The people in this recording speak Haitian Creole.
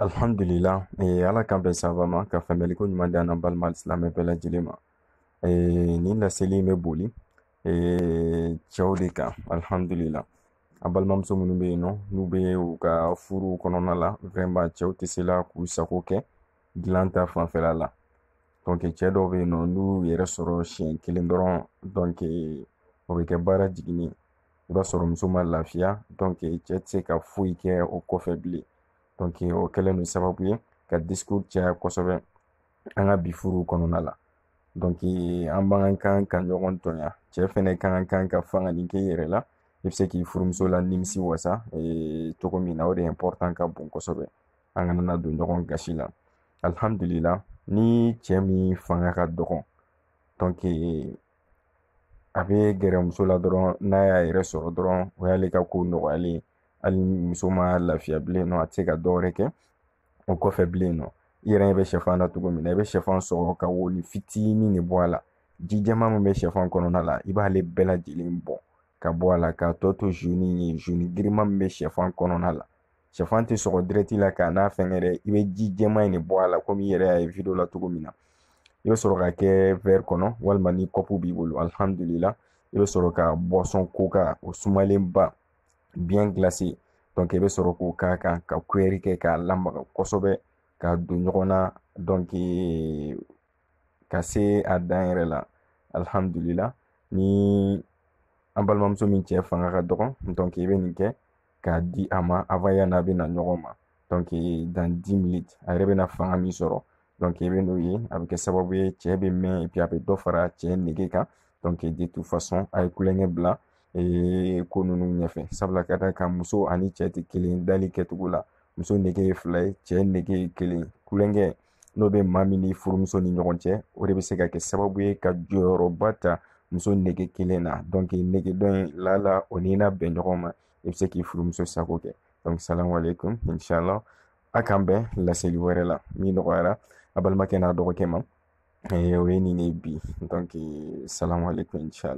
Alhamdou e, li e la, ala kambe savama, ka femele konjman dyan anbal malis la me pelajile ma. E nin la seli me boli, e chaw de ka, alhamdou li la. Anbal mam soumou noube yon, noube yon ka furu konon la, vremba chaw tesila kousa kouke, glanta fan felala. Tonke ched ouve yon nou, yere e, soro chen, kilendron, tonke ouve ke barat jigni, basor msouman la fya, tonke chet se ka fuyike ou kofabli. Tonke yo kele nou sepap liye, ka diskout che ap kosove, an ap bifuru konon ala. Tonke, an bangan kan, kan yon tonya. Che fene kan, kan ka fangan yon ke yere la. Epse ki furu msou la nim si wasa, e tokomi na ori important ka bon kosove. An an adon yon gashi lan. Alhamdili la, ni che mi fangan kat dokon. Tonke, api gere msou la doron, naye a yere soro doron, wale kap koun yon wale yon. Al misouman la fyeble nou atse ka do reke eh? On ko feble nou Yere yon be chefan la tou gominan Yon be chefan soro ka ou li fiti ni ni bo la Jidye man mbe chefan konon ala Iba ale bela di li mbo Ka bo la ka toto jouni nye Jouni gri man mbe chefan konon ala Chefan te soro dreti la ka na fenere Yon be jidye man ni bo la Komi yere a evidou la tou gominan Yo soro ka ke ver konon Wal mani kopu bibou lou alhamdou li la Yo soro ka boson kou ka Osumale mba bien glacé donc i bɛ sɔrɔ k'o k'a kan ka kuyɛri kɛ k'a lamaga kosɛbɛ k'a don ɲɔgɔn na donc ka se a dan yɛrɛ la alihamudulila ni an balimamuso min cɛ fanga ka dɔgɔ donc i bɛ nin kɛ k'a di a ma avant yan'a bɛ na ɲɔgɔn ma donc dans 10 minutes a yɛrɛ bɛna fanga min sɔrɔ donc i bɛ n'o ye a bɛ kɛ sababu ye cɛ bɛ mɛn et puis a bɛ dɔ fara cɛ nege kan donc de toute façon a ye kulonkɛ bila Eh, ko ninnu ɲɛfɛ sabula ka d'a kan muso ani cɛ tɛ kelen dali kɛcogo la muso nege ye fila ye cɛ nege ye kelen kulonkɛ n'o bɛ maa min ni furumuso ni ɲɔgɔn cɛ o de bɛ se ka kɛ sababu ye ka jɔyɔrɔba ta muso nege kelen na donc nege dɔ in lala o n'i na bɛn ɲɔgɔn ma i bɛ se k'i furumuso sago kɛ donc salamuhalekum inshala a k'an bɛn laseli wɛrɛ la min nɔgɔyara a balimakɛ n'a dɔgɔkɛ ma eh, o ye nin ne bi donc salamuhalekum inshala